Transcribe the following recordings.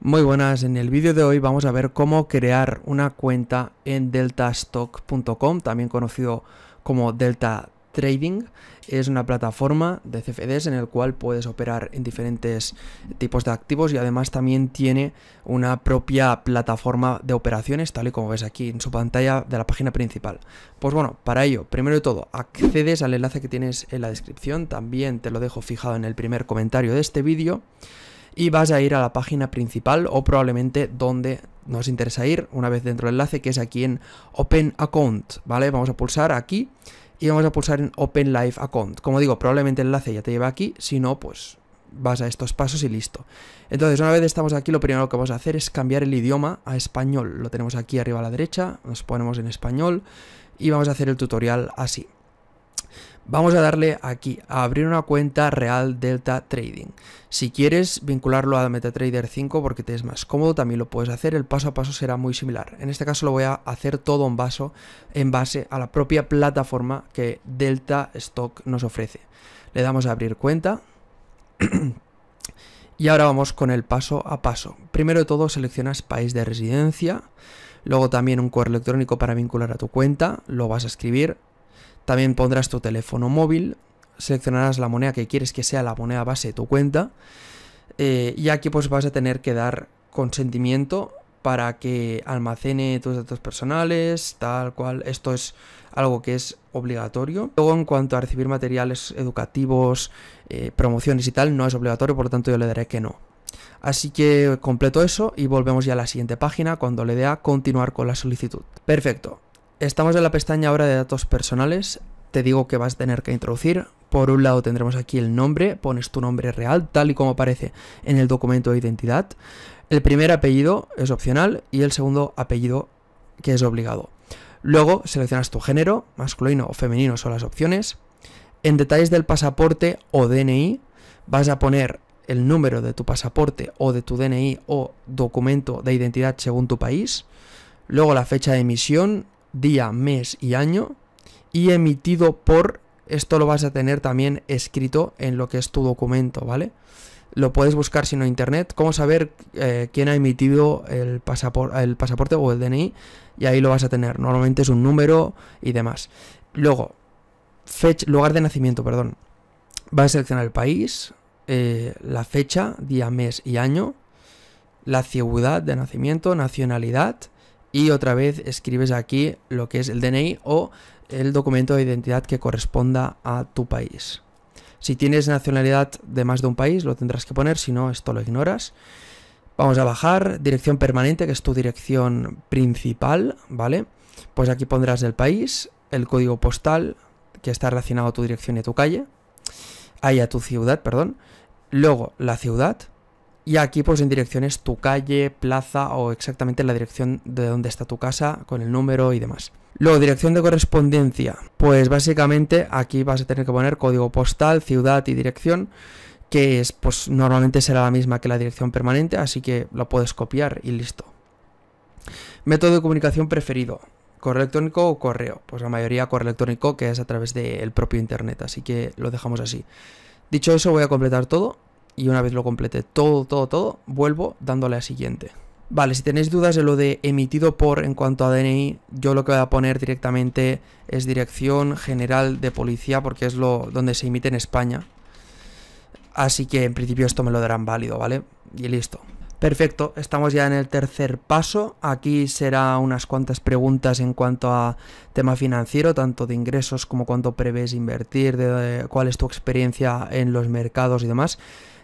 Muy buenas, en el vídeo de hoy vamos a ver cómo crear una cuenta en deltastock.com, también conocido como Delta Trading. Es una plataforma de CFDs en el cual puedes operar en diferentes tipos de activos y además también tiene una propia plataforma de operaciones, tal y como ves aquí en su pantalla de la página principal. Pues bueno, para ello, primero de todo, accedes al enlace que tienes en la descripción, también te lo dejo fijado en el primer comentario de este vídeo y vas a ir a la página principal o probablemente donde nos interesa ir una vez dentro del enlace que es aquí en Open Account, ¿vale? Vamos a pulsar aquí y vamos a pulsar en Open Live Account. Como digo, probablemente el enlace ya te lleva aquí, si no, pues vas a estos pasos y listo. Entonces, una vez estamos aquí, lo primero que vamos a hacer es cambiar el idioma a español. Lo tenemos aquí arriba a la derecha, nos ponemos en español y vamos a hacer el tutorial así. Vamos a darle aquí a abrir una cuenta real Delta Trading. Si quieres vincularlo a MetaTrader 5 porque te es más cómodo, también lo puedes hacer. El paso a paso será muy similar. En este caso lo voy a hacer todo en, vaso, en base a la propia plataforma que Delta Stock nos ofrece. Le damos a abrir cuenta. y ahora vamos con el paso a paso. Primero de todo seleccionas país de residencia. Luego también un correo electrónico para vincular a tu cuenta. Lo vas a escribir también pondrás tu teléfono móvil, seleccionarás la moneda que quieres que sea la moneda base de tu cuenta eh, y aquí pues vas a tener que dar consentimiento para que almacene tus datos personales, tal cual. Esto es algo que es obligatorio. Luego, en cuanto a recibir materiales educativos, eh, promociones y tal, no es obligatorio, por lo tanto yo le daré que no. Así que completo eso y volvemos ya a la siguiente página cuando le dé a continuar con la solicitud. Perfecto. Estamos en la pestaña ahora de datos personales. Te digo que vas a tener que introducir. Por un lado tendremos aquí el nombre, pones tu nombre real tal y como aparece en el documento de identidad. El primer apellido es opcional y el segundo apellido que es obligado. Luego seleccionas tu género, masculino o femenino son las opciones. En detalles del pasaporte o DNI vas a poner el número de tu pasaporte o de tu DNI o documento de identidad según tu país. Luego la fecha de emisión, día, mes y año y emitido por, esto lo vas a tener también escrito en lo que es tu documento, ¿vale? Lo puedes buscar si no internet, cómo saber eh, quién ha emitido el, el pasaporte o el DNI y ahí lo vas a tener. Normalmente es un número y demás. Luego, fecha, lugar de nacimiento, perdón. Vas a seleccionar el país, eh, la fecha, día, mes y año, la ciudad de nacimiento, nacionalidad, y otra vez escribes aquí lo que es el DNI o el documento de identidad que corresponda a tu país. Si tienes nacionalidad de más de un país, lo tendrás que poner, si no, esto lo ignoras. Vamos a bajar, dirección permanente, que es tu dirección principal, ¿vale? Pues aquí pondrás el país, el código postal, que está relacionado a tu dirección y a tu calle, ahí a tu ciudad, perdón. Luego, la ciudad, y aquí pues en direcciones tu calle, plaza o exactamente la dirección de donde está tu casa con el número y demás. Luego, dirección de correspondencia. Pues básicamente aquí vas a tener que poner código postal, ciudad y dirección, que es pues normalmente será la misma que la dirección permanente, así que la puedes copiar y listo. Método de comunicación preferido correo electrónico o correo. Pues la mayoría correo electrónico que es a través del propio internet, así que lo dejamos así. Dicho eso, voy a completar todo y una vez lo complete todo, todo, todo, vuelvo dándole a siguiente. Vale, si tenéis dudas de lo de emitido por en cuanto a DNI, yo lo que voy a poner directamente es Dirección General de Policía porque es lo donde se emite en España. Así que en principio esto me lo darán válido, ¿vale? Y listo. Perfecto, estamos ya en el tercer paso. Aquí será unas cuantas preguntas en cuanto a tema financiero, tanto de ingresos como cuánto prevés invertir, de, eh, cuál es tu experiencia en los mercados y demás.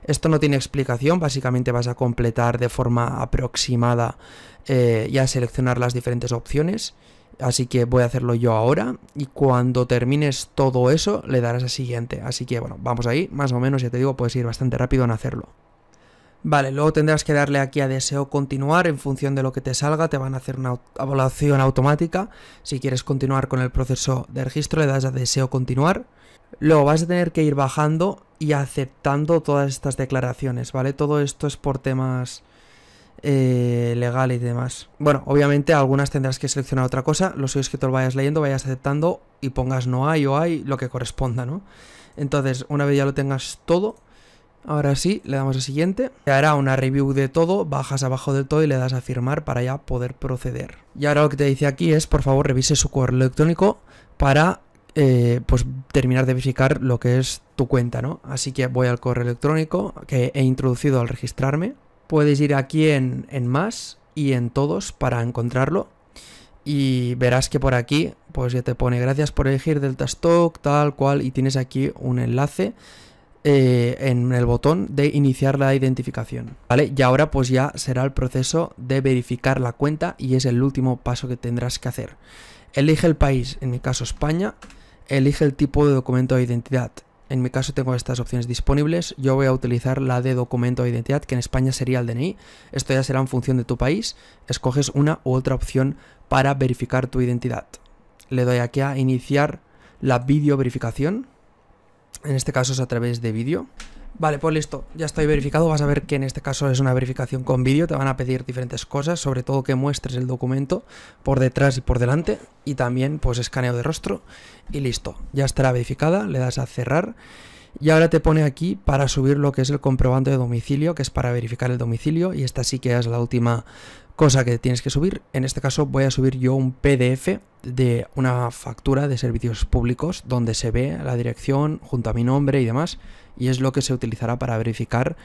Esto no tiene explicación, básicamente vas a completar de forma aproximada eh, y a seleccionar las diferentes opciones. Así que voy a hacerlo yo ahora y cuando termines todo eso le darás a siguiente. Así que bueno, vamos ahí, más o menos ya te digo, puedes ir bastante rápido en hacerlo. Vale, luego tendrás que darle aquí a deseo continuar, en función de lo que te salga te van a hacer una evaluación automática, si quieres continuar con el proceso de registro le das a deseo continuar, luego vas a tener que ir bajando y aceptando todas estas declaraciones, ¿vale? Todo esto es por temas eh, legal y demás. Bueno, obviamente algunas tendrás que seleccionar otra cosa, Lo suyo es que tú lo vayas leyendo, vayas aceptando y pongas no hay o hay, lo que corresponda, ¿no? Entonces, una vez ya lo tengas todo, Ahora sí, le damos a siguiente. Te hará una review de todo, bajas abajo del todo y le das a firmar para ya poder proceder. Y ahora lo que te dice aquí es, por favor, revise su correo electrónico para eh, pues terminar de verificar lo que es tu cuenta, ¿no? Así que voy al correo electrónico que he introducido al registrarme. Puedes ir aquí en, en más y en todos para encontrarlo. Y verás que por aquí, pues ya te pone gracias por elegir Delta Stock, tal cual, y tienes aquí un enlace eh, en el botón de iniciar la identificación, ¿vale? Y ahora pues ya será el proceso de verificar la cuenta y es el último paso que tendrás que hacer. Elige el país, en mi caso España, elige el tipo de documento de identidad. En mi caso tengo estas opciones disponibles, yo voy a utilizar la de documento de identidad, que en España sería el DNI, esto ya será en función de tu país, escoges una u otra opción para verificar tu identidad. Le doy aquí a iniciar la video verificación, en este caso es a través de vídeo. Vale, pues listo, ya estoy verificado. Vas a ver que en este caso es una verificación con vídeo. Te van a pedir diferentes cosas, sobre todo que muestres el documento por detrás y por delante. Y también pues escaneo de rostro. Y listo, ya estará verificada. Le das a cerrar. Y ahora te pone aquí para subir lo que es el comprobante de domicilio, que es para verificar el domicilio. Y esta sí que es la última cosa que tienes que subir. En este caso voy a subir yo un PDF de una factura de servicios públicos donde se ve la dirección junto a mi nombre y demás. Y es lo que se utilizará para verificar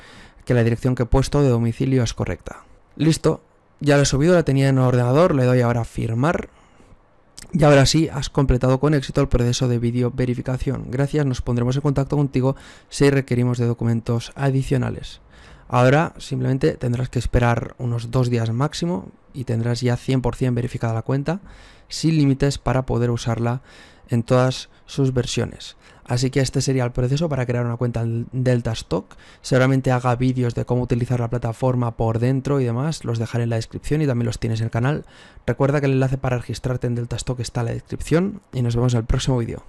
que la dirección que he puesto de domicilio es correcta. Listo, ya lo he subido, la tenía en el ordenador, le doy ahora a firmar y ahora sí, has completado con éxito el proceso de video verificación. Gracias, nos pondremos en contacto contigo si requerimos de documentos adicionales. Ahora simplemente tendrás que esperar unos dos días máximo y tendrás ya 100% verificada la cuenta sin límites para poder usarla en todas sus versiones. Así que este sería el proceso para crear una cuenta en Delta Stock, Seguramente haga vídeos de cómo utilizar la plataforma por dentro y demás. Los dejaré en la descripción y también los tienes en el canal. Recuerda que el enlace para registrarte en Delta Stock está en la descripción y nos vemos en el próximo vídeo.